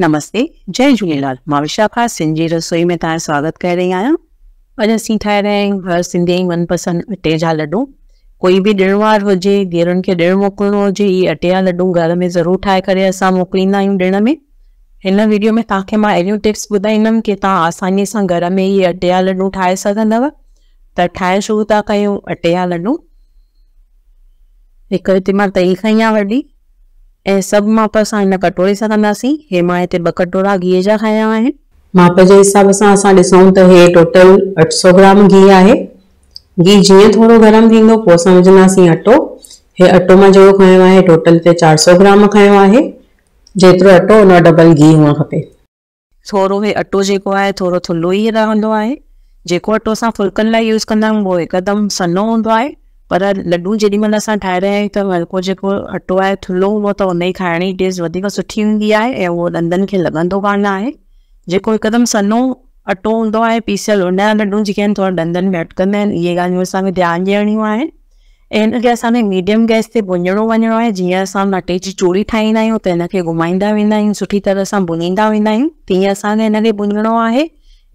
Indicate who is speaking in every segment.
Speaker 1: नमस्ते जय झूलेलाल मां विशाखा सिंध रसोई में तव्हांजो स्वागत करे रही आहियां अॼु असीं ठाहे रहिया आहियूं हर सिंधी मनपसंदि अटे जा लॾूं कोई बि ॾिण वार हुजे धीअरुनि खे ॾिणु मोकिलिणो हुजे इहे अटे जा लॾूं घर में ज़रूरु ठाहे करे असां मोकिलींदा आहियूं ॾिण में हिन वीडियो में तव्हांखे मां अहिड़ियूं टिप्स ॿुधाईंदमि की तव्हां आसानीअ सां घर में इहे अटे जा लॾूं ठाहे सघंदव त ठाहे शुरू था कयूं अटे जा लॾूं हिकु हिते मां तई खई आहे वॾी ऐं सभु माप सां हिन कटोरे सां कंदासीं हे मां हिते ॿ कटोरा गिह जा खाया आहिनि माप जे हिसाब सां असां ॾिसूं त हे टोटल अठ सौ ग्राम गिह आहे गिह जीअं थोरो गरम थींदो पोइ असां विझंदासीं अटो हे अटो मां जेको खयो आहे टोटल ते चारि सौ ग्राम खयो आहे जेतिरो अटो हुन डबल गिह हुअणु खपे थोरो हे अटो जेको आहे थोरो थुल्हो ई रहंदो आहे जेको अटो असां फुलकनि लाइ यूज़ कंदा आहियूं उहो हिकदमि सन्हो हूंदो आहे पर लॾूं जी मेल ठाहे रहिया आहियूं हल्को जो अटो है थुलो वो तो हुन ही खाने की टेस्ट वधीक होंगी है ए वो उहो के लगन कान है जो एकदम सन्हो अटो हों पीसल उन लड्डू जो थोड़ा दंदन में अटकंदा ये गाल ध्यान असांखे ध्यानु ॾियणियूं आहिनि मीडियम गैस से भुञणो वनो है जी अस अटे जी चूड़ी ठाहींदा तो इनके घुमाइंदा वेंदा सुठी तरह से भुञींदा वेंदा तीन तीअं असांखे है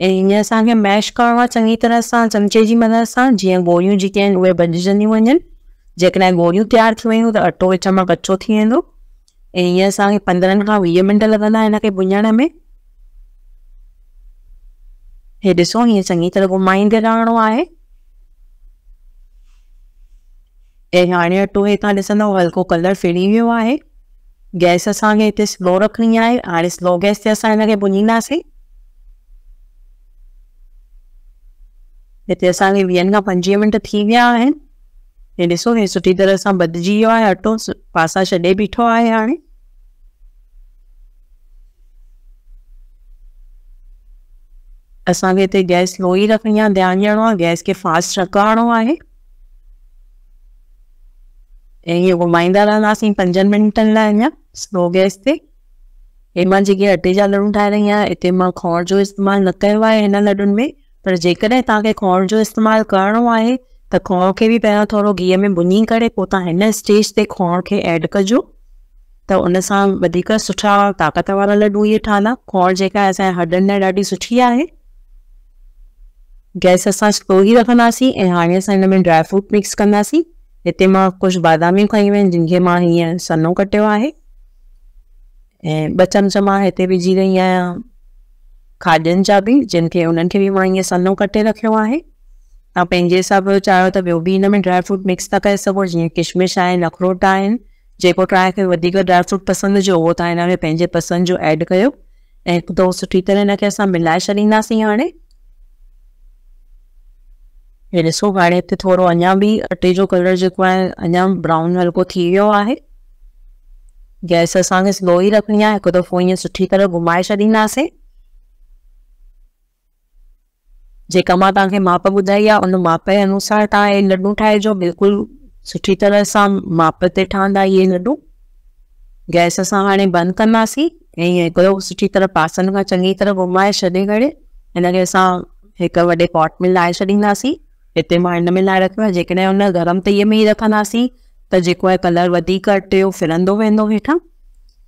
Speaker 1: ईअं मैश करिणो चंगी तरह सां चमचे की मदद से जो गोरियूं जेके आहिनि उहे बधिजंदियूं वञनि जेकॾहिं गोरियूं थी वियूं त अटो विच मां कचो थी वेंदो ऐं ईअं असांखे पंद्रहंनि वीह मिंट लॻंदा हिन खे भुञण में हे ॾिसो हीअं चङी तरह घुमाईंदे रहो आहे ऐं अटो ये तव्हां हल्को कलर फिरी वियो है गैस असांखे स्लो रखणी है हाँ स्लो गैस से असां हिन खे हिते असांखे वीहनि खां पंजवीह मिंट थी विया आहिनि हे ॾिसो हे सुठी तरह सां बदिजी वियो आहे अटो पासा छॾे बीठो आहे हाणे असांखे हिते गैस लो ई रखणी आहे ध्यानु ॾियणो आहे गैस खे फास्ट रखाइणो आहे ऐं इहे घुमाईंदा रहंदासीं पंजनि मिंटनि लाइ अञा स्लो गैस ते हे मां जेके अटे जा लॾूं ठाहे रही आहियां हिते मां जो इस्तेमालु न कयो आहे हिन लॾुनि में पर जेकॾहिं तव्हांखे खोड़ जो इस्तेमालु करिणो आहे त खोड़ खे बि पहिरियों थोरो गीह में भुञी कर स्टेज ते खोड़ के एड कजो तो उन सां वधीक सुठा ताक़त वारा लॾूं इहे ठहंदा खोड़ जेका आहे असांजे हॾनि लाइ सुठी आहे गैस असां स्लो ही रखंदासीं हाँ हाणे असां में ड्राई फ्रूट मिक्स कंदासीं इतने कुछ कुझु बादामियूं खयूं आहिनि जिन खे मां हीअं सन्हो कटियो चमच मां हिते विझी रही आहियां खाॼनि जा बि जिन खे उन्हनि खे बि मां ईअं सन्हो कटे रखियो आहे तव्हां पंहिंजे हिसाब जो चाहियो त ॿियो बि हिन में ड्राई फ्रूट मिक्स था करे सघो जीअं किशमिश आहिनि अखरोट आहिनि जेको तव्हांखे वधीक ड्राई फ्रूट पसंदि जो उहो तव्हां हिन में पंहिंजे पसंदि जो एड कयो ऐं हिकु दफ़ो सुठी तरह हिनखे असां मिलाए छॾींदासीं हाणे हे ॾिसो हाणे हिते थोरो अञा बि अटे जो कलर जेको आहे अञा ब्राउन हल्को थी वियो आहे गैस असांखे स्लो ई रखणी आहे हिकु दफ़ो ईअं सुठी तरह घुमाए छॾींदासीं जेका माप ॿुधाई आहे उन माप के अनुसार तव्हां टाइजो बिल्कुल ठाहिजो सुठी तरह सां माप से ठहंदा ये लड्डू गैस सां हाँ बंद कंदासीं ऐं हिकिड़ो सुठी तरह पासन का चंगी तरह घुमाए छे करे हिनखे असां हिकु पॉट में ला छॾींदासीं हिते मां हिन में लाहे गरम तेईअ में ही रखासी तो जेको आहे कलर वधीक टियो वो हेठा इनके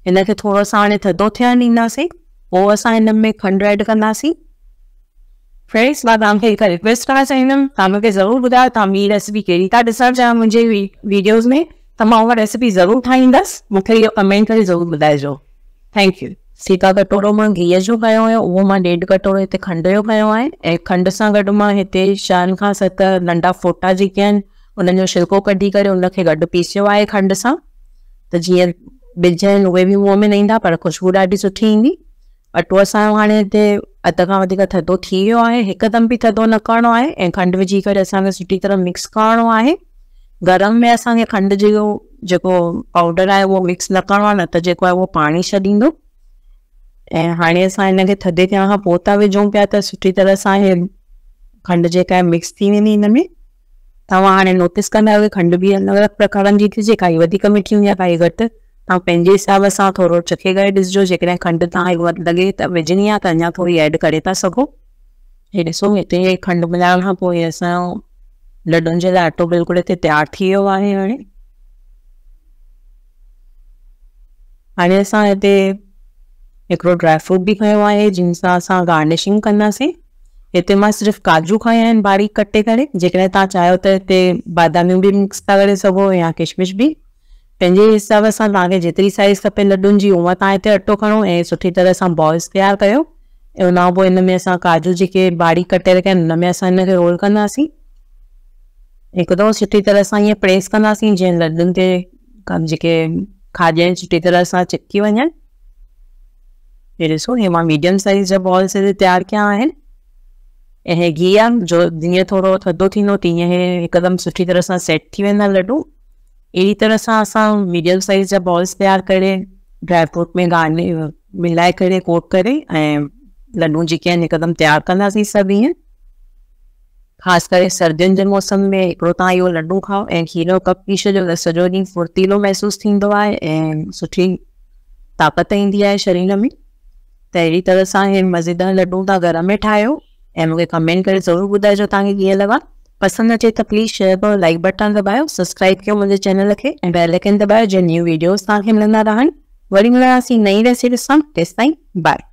Speaker 1: हिनखे थोरो सां हाणे थधो थियणु ॾींदासीं पोइ असां हिन में खंडु ऐड कंदासीं फ्रेंड्स मैं तमाम खे रिक्वेस्ट करणु चाहींदमि तव्हां मूंखे ज़रूरु ॿुधायो रेसिपी कहिड़ी था ॾिसणु चाहियो वीडियोज़ में तो मां रेसिपी जरूर ठाहींदसि मूंखे इहो कमेंट कर जरूर ॿुधाइजो थैंक यू सीता कटोरो में गिह जो खयो हुयो डेढ़ मां कटोरो हिते खंड जो खयो खंड से गॾु मां हिते छहनि सत नंढा फोटा जेके आहिनि जो छिलको कढी करे गु गॾु पीसियो आहे खंड सां त तो जीअं बिज आहिनि उहे में न पर ख़ुशबू ॾाढी सुठी ईंदी अटो असांजो हाणे हिते अध का वधीक थधो थी वियो आहे हिकदमि बि थधो न करिणो है ऐं खंडु विझी करे असांखे तरह मिक्स करिणो है गरम में असांखे खंडु जो जेको पाउडर आहे उहो मिक्स न करो आहे न त जेको आहे उहो पाणी छॾींदो ऐं हाणे असां हिनखे थधे थियण खां पोइ था तरह सां हे खंडु मिक्स थी वेंदी हिन में तव्हां हाणे नोटिस कंदा आहियो की खंडु बि अलॻि अलॻि थी जे मिठी हुई है कई घट ऐं हिसाब सां चखे करे ॾिसजो जेकॾहिं खंडु तव्हांखे वधि लॻे त विझणी आहे त अञा थोरी ऐड करे था सघो हे ॾिसो हिते खंडु मिलाइण खां पोइ असांजो लॾुनि जे लाइ अटो थी वियो आहे हाणे हाणे असां हिते हिकिड़ो ड्राईफ्रूट बि खयो आहे जिन अस गार्निशिंग कंदासीं इतने मां सिर्फ़ु काजू खाया आहिनि बारीक कटे करे जेकॾहिं तव्हां चाहियो त हिते बादामियूं बि मिक्स था करे सघो या किशमिश भी पेंे हिसाब से तव्हांखे जेतिरी साइज़ खपे लॾुनि जी उहा तव्हां हिते अटो खणो ऐं सुठी तरह सां बॉल्स तैयार कयो ऐं उन खां पोइ हिन काजू जेके बाड़ी कटे रखिया आहिनि में असां हिन रोल कदी एकदम सुठी तरह सां ईअं प्रेस कदी जीअं लॾुनि के जेके खाॼ आहिनि सुठी तरह सां चिपकी वञनि हे ॾिसो हे मां मीडियम साइज़ जो बॉल्स तैयार तयारु ये आहिनि ऐं जो जी थोरो थधो थींदो तीअं हे हिकदमि सुठी तरह से सैट थी वेंदा लॾूं अड़ी तरह से अस मीडियम साइज़ जो बॉल्स तैयार कर ड्राई फ्रूट में गाने मिलाए करे कोट करे लड्डू जी एकदम तैयार हिकदमि तयारु कंदासीं खास कर सर्दियों के मौसम में हिकिड़ो लड्डू खाओ ए खीरों कप पी छॾियो सजो सॼो ॾींहुं फुर्तीलो महसूस थींदो आहे ताक़त इंदी है शरीर में तो अड़ी तरह से मज़ेदार लड्डू तव्हां घर में ठाहियो ए मुझे कमेंट कर जरूर ॿुधाइजो तक कि लगा पसंद अचे तो प्लीज़ शेयर करो लाइक बटन दबाओ सब्सक्राइब कर मुझे चैनल के ऐं बेल आइकन न्यू वीडियोस तक मिलंदा रहा वरी मिलासी नई रेसिपी तेस तई बाय